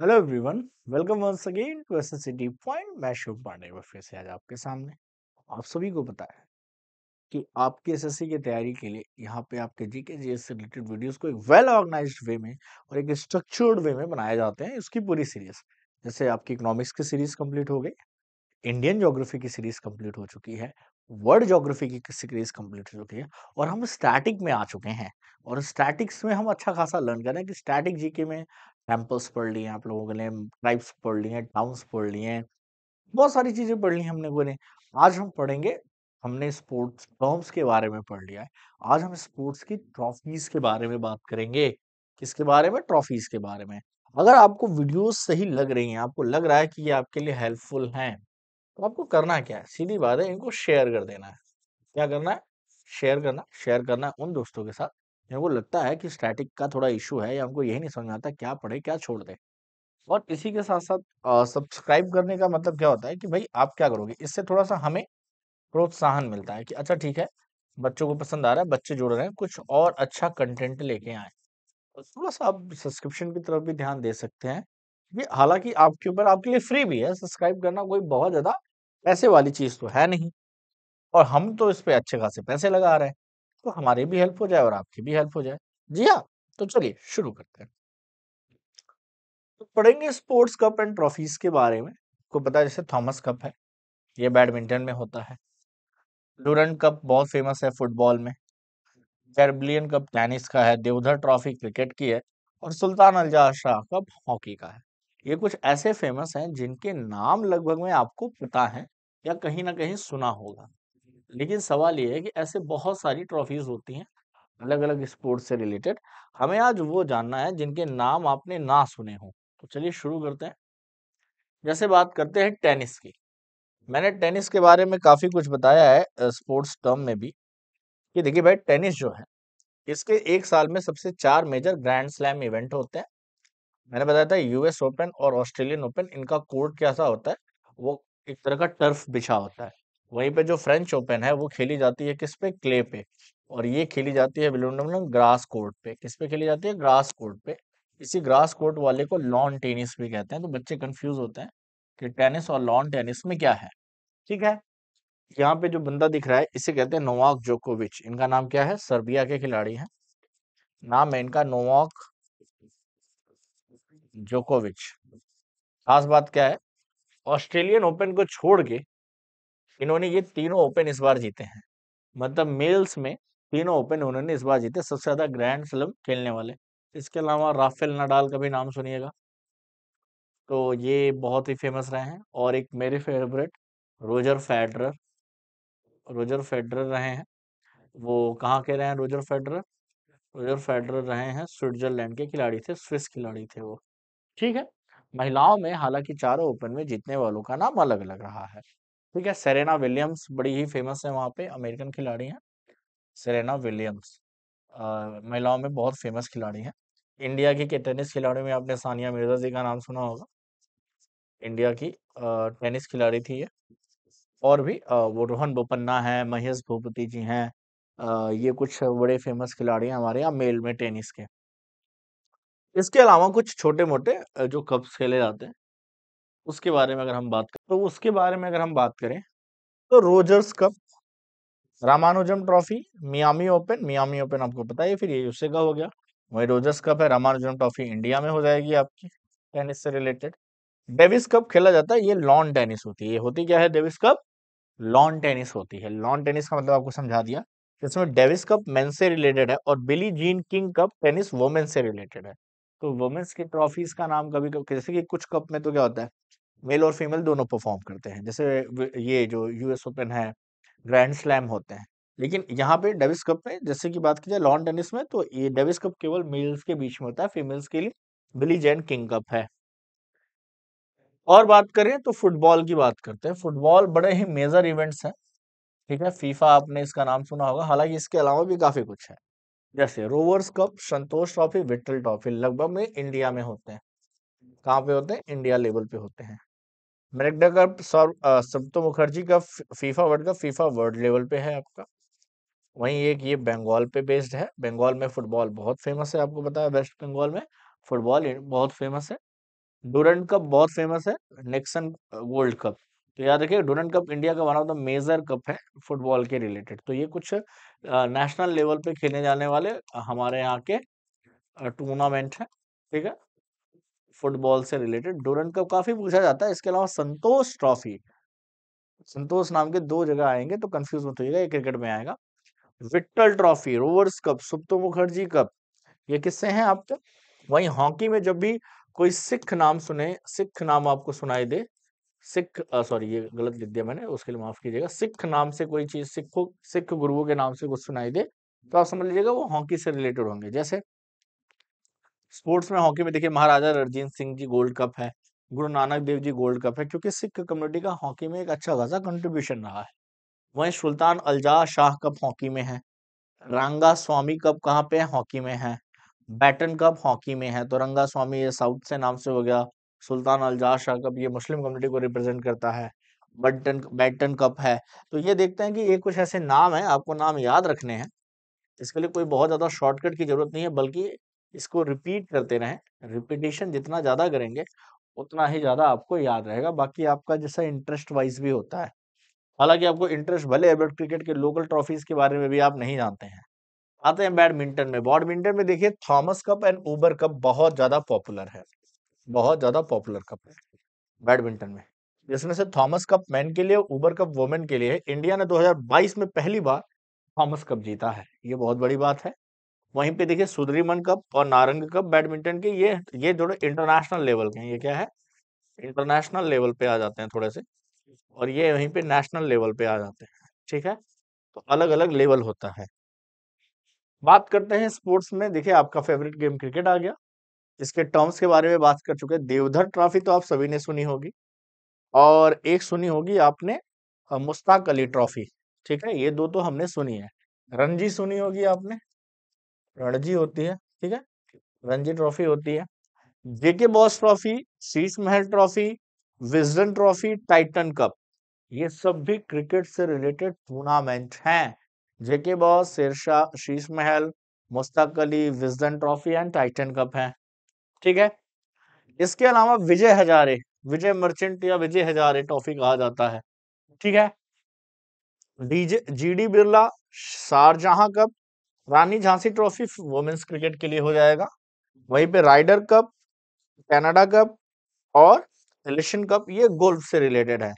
hello everyone welcome once again to SSC S point मैं शिव पांडे वो फिर से आज आपके सामने आप सभी को पता है कि आपके एसएससी की तैयारी के लिए यहाँ पे आपके जी के जी से रिलेटेड वीडियोस को एक वेल ऑर्गेनाइज्ड वे में और एक स्ट्रक्चर्ड वे में बनाए जाते हैं इसकी पूरी सीरीज जैसे आपकी इकोनॉमिक्स की सीरीज कंप्लीट हो गई इंडियन जोग्राफी की सीरीज कंप्लीट हो चुकी है वर्ल्ड जोग्राफी की सीरीज कंप्लीट हो चुकी है और हम स्टैटिक में आ चुके हैं और स्टैटिक्स में हम अच्छा खासा लर्न कर रहे हैं कि स्टैटिक जीके में टेम्पल्स पढ़ लिए आप लोगों के लिए ट्राइब्स पढ़ लिए टाउन्स पढ़ लिए हैं बहुत सारी चीज़ें पढ़ ली हमने बोले आज हम पढ़ेंगे हमने स्पोर्ट्स टर्म्स के बारे में पढ़ लिया है आज हम स्पोर्ट्स की ट्रॉफीज के बारे में बात करेंगे किसके बारे में ट्रॉफीज के बारे में अगर आपको वीडियोस सही लग रही हैं आपको लग रहा है कि ये आपके लिए हेल्पफुल हैं तो आपको करना क्या है सीधी बात है इनको शेयर कर देना है क्या करना है शेयर करना शेयर करना उन दोस्तों के साथ वो लगता है कि स्टैटिक का थोड़ा इशू है या हमको यही नहीं समझ आता क्या पढ़े क्या छोड़ दे और इसी के साथ साथ सब्सक्राइब करने का मतलब क्या होता है कि भाई आप क्या करोगे इससे थोड़ा सा हमें प्रोत्साहन मिलता है कि अच्छा ठीक है बच्चों को पसंद आ रहा है बच्चे जुड़ रहे हैं कुछ और अच्छा कंटेंट लेके आए तो थोड़ा सा आप सब्सक्रिप्शन की तरफ भी ध्यान दे सकते हैं ये हालांकि आपके ऊपर आपके लिए फ्री भी है सब्सक्राइब करना कोई बहुत ज़्यादा पैसे वाली चीज़ तो है नहीं और हम तो इस पर अच्छे खासे पैसे लगा रहे हैं तो हमारी भी हेल्प हो जाए और आपकी भी हेल्प हो जाए जी हाँ तो चलिए शुरू करते हैं तो पढ़ेंगे स्पोर्ट्स कप एंड ट्रॉफीज के बारे में आपको पता है जैसे थॉमस कप है ये बैडमिंटन में होता है डूरन कप बहुत फेमस है फुटबॉल में कैरबिलियन कप टेनिस का है देवधर ट्रॉफी क्रिकेट की है और सुल्तान अलजा शाह कप हॉकी का है ये कुछ ऐसे फेमस हैं जिनके नाम लगभग में आपको पता है या कहीं ना कहीं सुना होगा लेकिन सवाल ये है कि ऐसे बहुत सारी ट्रॉफीज होती हैं अलग अलग स्पोर्ट से रिलेटेड हमें आज वो जानना है जिनके नाम आपने ना सुने हों तो चलिए शुरू करते हैं जैसे बात करते हैं टेनिस की मैंने टेनिस के बारे में काफ़ी कुछ बताया है स्पोर्ट्स टर्म में भी कि देखिए भाई टेनिस जो है इसके एक साल में सबसे चार मेजर ग्रैंड स्लैम इवेंट होते हैं मैंने बताया था यूएस ओपन और ऑस्ट्रेलियन ओपन इनका कोर्ट कैसा होता है वो एक तरह का टर्फ बिछा होता है वहीं पे जो फ्रेंच ओपन है वो खेली जाती है किस पे क्ले पे और ये खेली जाती है विलियमडम ग्रास कोर्ट पे किस पे खेली जाती है ग्रास कोर्ट पे इसी ग्रास कोर्ट वाले को लॉन टेनिस भी कहते हैं तो बच्चे कंफ्यूज होते हैं कि टेनिस और लॉन टेनिस में क्या है ठीक है यहाँ पे जो बंदा दिख रहा है इसे कहते हैं नोवाक जोकोविच इनका नाम क्या है सर्बिया के खिलाड़ी है नाम है इनका नोवाक जोकोविच खास बात क्या है ऑस्ट्रेलियन ओपन को छोड़ के इन्होंने ये तीनों ओपन इस बार जीते हैं मतलब मेल्स में तीनों ओपन उन्होंने इस बार जीते सबसे ज़्यादा ग्रैंड स्लम खेलने वाले इसके अलावा राफेल नडाल का भी नाम सुनिएगा तो ये बहुत ही फेमस रहे हैं और एक मेरे favourite Roger Federer Roger Federer रहे हैं वो कहाँ के रहे हैं रोजर फेडरर रोजर फेडरर रहे हैं स्विट्जरलैंड के खिलाड़ी थे स्विस खिलाड़ी थे वो ठीक है महिलाओं में हालांकि चारों ओपन में जीतने वालों का नाम अलग अलग रहा है ठीक है सेरेना विलियम्स बड़ी ही फेमस है वहाँ पे अमेरिकन खिलाड़ी हैं सेरेना विलियम्स महिलाओं में बहुत फेमस खिलाड़ी हैं इंडिया की के टेनिस खिलाड़ियों में आपने सानिया मिर्जा जी का नाम सुना होगा इंडिया की टेनिस खिलाड़ी थी ये और भी वो रोहन बोपन्ना है महेश भूपति जी हैं ये कुछ बड़े फेमस खिलाड़ी हैं हमारे यहाँ मेल में टेनिस के इसके अलावा कुछ छोटे मोटे जो कप्स खेले जाते हैं उसके बारे में अगर हम बात करें तो उसके बारे में अगर हम बात करें तो Rogers cup Ramanujam trophy Miami Open Miami Open आपको पता है फिर ये उससे का हो गया वही रोजर्स कप है रामानुजम ट्रॉफी इंडिया में हो जाएगी आपकी टेनिस से रिलेटेड डेविस कप खेला जाता है ये लॉन टेनिस होती है ये होती क्या है डेविस कप लॉन टेनिस होती है लॉन टेनिस का मतलब आपको समझा दिया इसमें डेविस कप मेन से रिलेटेड है और Billie Jean King cup tennis women से रिलेटेड है तो वुमेन्स की ट्रॉफीज का नाम कभी कभी जैसे कि कुछ कप में तो क्या होता है मेल और फीमेल दोनों परफॉर्म करते हैं जैसे ये जो यूएस ओपन है ग्रैंड स्लैम होते हैं लेकिन यहाँ पे डेविस कप में जैसे कि बात की जाए लॉन टेनिस में तो ये डेविस कप केवल मेल्स के बीच में होता है फीमेल्स के लिए बिली जैन किंग कप है और बात करें तो फुटबॉल की बात करते हैं फुटबॉल बड़े ही मेजर इवेंट्स हैं ठीक है फीफा आपने इसका नाम सुना होगा हालांकि इसके अलावा भी काफी कुछ है जैसे Rovers cup Santosh trophy Vitthal trophy लगभग में इंडिया में होते हैं कहाँ पे होते हैं इंडिया लेवल पे होते हैं मैकडा कप सप्तो मुखर्जी का FIFA world cup FIFA world level पे है आपका वहीं एक ये बंगाल पे बेस्ड है बंगाल में फुटबॉल बहुत फेमस है आपको बताया वेस्ट बंगाल में फुटबॉल बहुत फेमस है डूरेंट कप बहुत फेमस है नेक्सन गोल्ड कप तो याद रखिए डोनेट कप इंडिया का one of the major cup है फुटबॉल के रिलेटेड तो ये कुछ नेशनल लेवल पे खेलने जाने वाले हमारे यहाँ के टूर्नामेंट है ठीक है फुटबॉल से रिलेटेड डोरेंट कप काफी पूछा जाता है इसके अलावा संतोष ट्रॉफी संतोष नाम के दो जगह आएंगे तो कंफ्यूज मत होइएगा ये क्रिकेट में आएगा Vittal trophy Rovers cup Subroto Mukherjee cup ये किससे हैं आपके वहीं हॉकी में जब भी कोई सिख नाम सुने सिख नाम आपको सुनाई दे सिख सॉरी ये गलत लिख दिया मैंने उसके लिए माफ कीजिएगा सिख नाम से कोई चीज सिख सिख गुरुओं के नाम से कुछ सुनाई दे तो आप समझ लीजिएगा वो हॉकी से रिलेटेड होंगे जैसे स्पोर्ट्स में हॉकी में देखिए महाराजा रणजीत सिंह जी गोल्ड कप है गुरु नानक देव जी गोल्ड कप है क्योंकि सिख कम्युनिटी का हॉकी में एक अच्छा खासा कंट्रीब्यूशन रहा है वहीं सुल्तान अलजा शाह कप हॉकी में है रंगा स्वामी कप कहाँ पे हॉकी में है बैटन कप हॉकी में है तो रंगा स्वामी ये साउथ से नाम से हो गया सुल्तान अलजार शाह कप ये मुस्लिम कम्युनिटी को रिप्रेजेंट करता है बैटन बैटन कप है तो ये देखते हैं कि ये कुछ ऐसे नाम हैं आपको नाम याद रखने हैं इसके लिए कोई बहुत ज़्यादा शॉर्टकट की ज़रूरत नहीं है बल्कि इसको रिपीट करते रहें रिपीटेशन जितना ज़्यादा करेंगे उतना ही ज़्यादा आपको याद रहेगा बाकी आपका जैसा इंटरेस्ट वाइज भी होता है हालांकि आपको इंटरेस्ट भले है बट क्रिकेट के लोकल ट्रॉफीज के बारे में भी आप नहीं जानते हैं आते हैं बैडमिंटन में बैडमिंटन में देखिए Thomas cup and Uber cup बहुत ज़्यादा पॉपुलर है बहुत ज़्यादा पॉपुलर कप है बैडमिंटन में जिसमें से थॉमस कप मैन के लिए उबर कप वुमेन के लिए इंडिया ने 2022 में पहली बार थॉमस कप जीता है ये बहुत बड़ी बात है वहीं पे देखिए सुदरीमन कप और नारंग कप बैडमिंटन के ये ये थोड़े इंटरनेशनल लेवल के हैं ये क्या है इंटरनेशनल लेवल पे आ जाते हैं थोड़े से और ये वहीं पे नेशनल लेवल पे आ जाते हैं ठीक है तो अलग अलग लेवल होता है बात करते हैं स्पोर्ट्स में देखिए आपका फेवरेट गेम क्रिकेट आ गया इसके टर्म्स के बारे में बात कर चुके हैं देवधर ट्रॉफी तो आप सभी ने सुनी होगी और एक सुनी होगी आपने मुश्ताक अली ट्रॉफी ठीक है ये दो तो हमने सुनी है रणजी सुनी होगी आपने रणजी होती है ठीक है रणजी ट्रॉफी होती है जेके boss trophy Sheesh Mahal trophy Wisden trophy Titan cup ये सब भी क्रिकेट से रिलेटेड टूर्नामेंट हैं जेके boss Shershah Sheesh Mahal Mushtaq Ali Wisden trophy and Titan cup है ठीक है इसके अलावा विजय हजारे विजय मर्चेंट या विजय हजारे टॉफी कहा जाता है ठीक है डीजे D Birla Sharjah cup Rani Jhansi trophy women's cricket के लिए हो जाएगा वहीं पे राइडर कप कनाडा कप और एलिशन कप ये गोल्फ से रिलेटेड है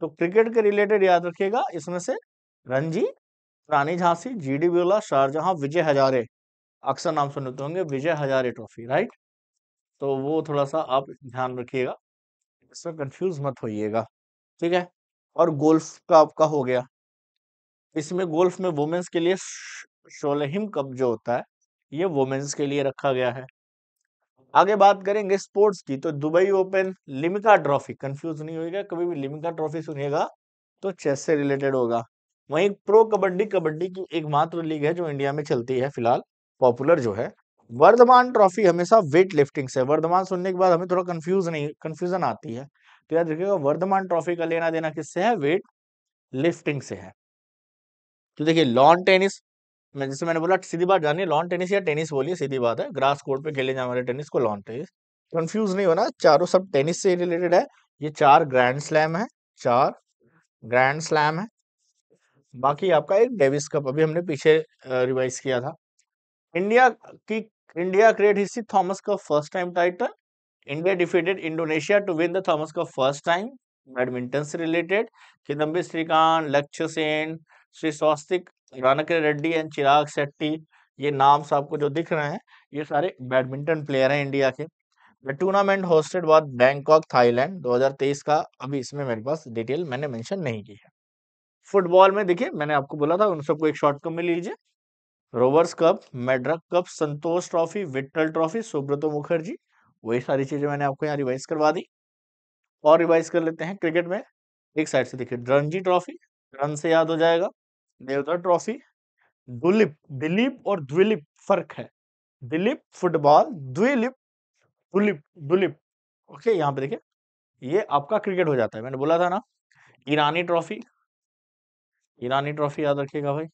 तो क्रिकेट के रिलेटेड याद रखिएगा इसमें से Ranji Rani Jhansi G D Birla Sharjah Vijay Hazare अक्सर नाम सुनते तो होंगे विजय हजारे ट्रॉफी राइट तो वो थोड़ा सा आप ध्यान रखिएगा इसमें कंफ्यूज मत होइएगा ठीक है और गोल्फ का आपका हो गया इसमें गोल्फ में वुमेन्स के लिए शोलहिम कप जो होता है ये वुमेन्स के लिए रखा गया है आगे बात करेंगे स्पोर्ट्स की तो Dubai Open Limca trophy confuse नहीं होगा कभी भी लिमिका ट्रॉफी सुनेगा तो चेस से रिलेटेड होगा वहीं प्रो कबड्डी कबड्डी की एकमात्र लीग है जो इंडिया में चलती है फिलहाल पॉपुलर जो है वर्धमान ट्रॉफी हमेशा वेट लिफ्टिंग से वर्धमान सुनने के बाद हमें थोड़ा कंफ्यूज नहीं कंफ्यूजन आती है तो याद रखिएगा वर्धमान ट्रॉफी का लेना देना किससे है वेट लिफ्टिंग से है तो देखिए लॉन टेनिस मैं जैसे मैंने बोला सीधी बात जानिए लॉन टेनिस या टेनिस बोलिए सीधी बात है ग्रास कोर्ट पे खेले जाने वाले टेनिस को लॉन टेनिस कंफ्यूज नहीं होना चारों सब टेनिस से रिलेटेड है ये चार ग्रैंड स्लैम है चार ग्रैंड स्लैम है बाकी आपका एक डेविस कप अभी हमने पीछे रिवाइज किया था इंडिया की इंडिया क्रिएट हिस्सी थॉमस का first time title India defeated Indonesia to win the Thomas का फर्स्ट टाइम बैडमिंटन से रिलेटेड किदम्बी श्रीकांत लक्ष्य सेन श्री स्वास्तिक रानक रेड्डी एंड चिराग शेट्टी ये नाम्स आपको जो दिख रहे हैं ये सारे बैडमिंटन प्लेयर हैं इंडिया के द टूर्नामेंट होस्टेड बात बैंकॉक थाईलैंड 2023 का अभी इसमें मेरे पास डिटेल मैंने मेंशन नहीं की है फुटबॉल में देखिए मैंने आपको बोला था उन सबको एक शॉर्ट को मिल लीजिए रोवर्स कप मेड्रक cup Santosh trophy Vittal trophy Subroto Mukherjee वही सारी चीजें मैंने आपको यहाँ रिवाइज करवा दी और रिवाइज कर लेते हैं क्रिकेट में एक साइड से देखिए रणजी ट्रॉफी रन से याद हो जाएगा देवता ट्रॉफी दुलीप दिलीप और द्विलीप फर्क है दिलीप फुटबॉल द्विलिप दुलीप दुलीप ओके यहाँ पे देखिए ये आपका क्रिकेट हो जाता है मैंने बोला था ना ईरानी ट्रॉफी ईरानी ट्रॉफी याद रखिएगा भाई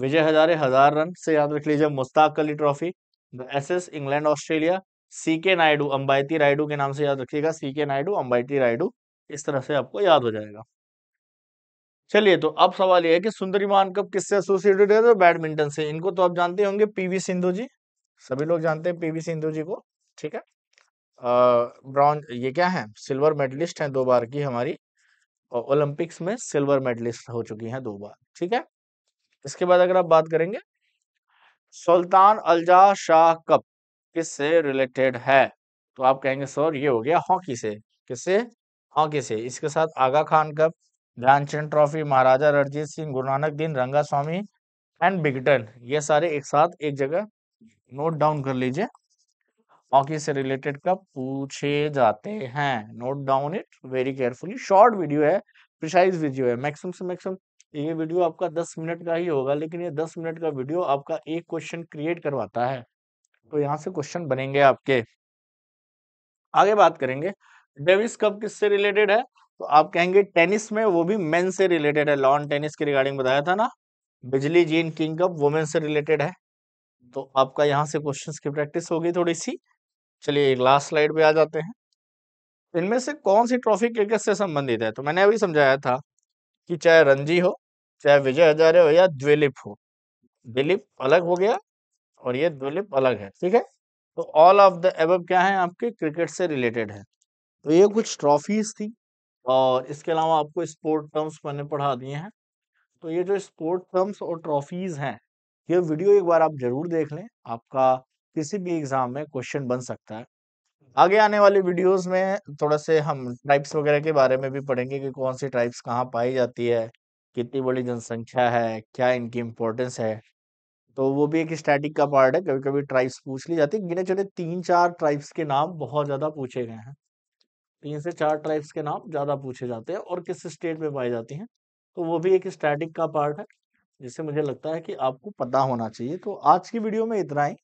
विजय हजारे हजार रन से याद रख लीजिए Mushtaq Ali trophy the Ashes England Australia C K Naidu अंबाइती Rayudu के नाम से याद रखिएगा सी के नायडू अम्बायती रायडू इस तरह से आपको याद हो जाएगा चलिए तो अब सवाल यह है कि सुंदरी मान कप किससे एसोसिएटेड है तो बैडमिंटन से इनको तो आप जानते होंगे पीवी सिंधु जी सभी लोग जानते हैं पीवी सिंधु जी को ठीक है ब्रॉन्ज ये क्या है सिल्वर मेडलिस्ट हैं दो बार की हमारी और ओलंपिक्स में सिल्वर मेडलिस्ट हो चुकी हैं दो बार ठीक है इसके बाद अगर आप बात करेंगे सुल्तान अलजा शाह कप किससे रिलेटेड है तो आप कहेंगे सर ये हो गया हॉकी से किससे हॉकी से इसके साथ आगा खान कप ध्यानचंद ट्रॉफी महाराजा रणजीत सिंह गुरु नानक दिन रंगा स्वामी एंड बिगटन ये सारे एक साथ एक जगह नोट डाउन कर लीजिए हॉकी से रिलेटेड कप पूछे जाते हैं note down it very carefully short video है प्रिसाइज वीडियो है मैक्सिमम से मैक्सिमम ये वीडियो आपका दस मिनट का ही होगा लेकिन ये दस मिनट का वीडियो आपका एक क्वेश्चन क्रिएट करवाता है तो यहाँ से क्वेश्चन बनेंगे आपके आगे बात करेंगे डेविस कप किससे रिलेटेड है तो आप कहेंगे टेनिस में वो भी मेन से रिलेटेड है लॉन टेनिस के रिगार्डिंग बताया था ना Billie Jean King cup women से रिलेटेड है तो आपका यहाँ से क्वेश्चन की प्रैक्टिस होगी थोड़ी सी चलिए लास्ट स्लाइड पे आ जाते हैं इनमें से कौन सी ट्रॉफी क्रिकेट से संबंधित है तो मैंने अभी समझाया था कि चाहे रणजी हो चाहे विजय हजारे हो या द्विलिप हो दिलीप अलग हो गया और ये द्विलिप अलग है ठीक है तो ऑल ऑफ द एब क्या है आपके क्रिकेट से रिलेटेड है तो ये कुछ ट्रॉफीज थी और इसके अलावा आपको स्पोर्ट टर्म्स मैंने पढ़ा दिए हैं तो ये जो स्पोर्ट टर्म्स और ट्रॉफीज हैं ये वीडियो एक बार आप जरूर देख लें आपका किसी भी एग्जाम में क्वेश्चन बन सकता है आगे आने वाली वीडियोस में थोड़ा से हम ट्राइब्स वगैरह के बारे में भी पढ़ेंगे कि कौन सी ट्राइब्स कहाँ पाई जाती है कितनी बड़ी जनसंख्या है क्या इनकी इम्पोर्टेंस है तो वो भी एक स्टैटिक का पार्ट है कभी कभी ट्राइब्स पूछ ली जाती है गिने चुने तीन चार ट्राइब्स के नाम बहुत ज़्यादा पूछे गए हैं तीन से चार ट्राइब्स के नाम ज़्यादा पूछे जाते हैं और किस स्टेट में पाई जाती हैं तो वो भी एक स्टैटिक का पार्ट है जिससे मुझे लगता है कि आपको पता होना चाहिए तो आज की वीडियो में इतना ही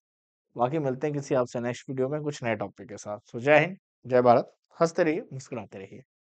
बाकी मिलते हैं किसी आपसे नेक्स्ट वीडियो में कुछ नए टॉपिक के साथ सो तो जय हिंद जय भारत हंसते रहिए मुस्कुराते रहिए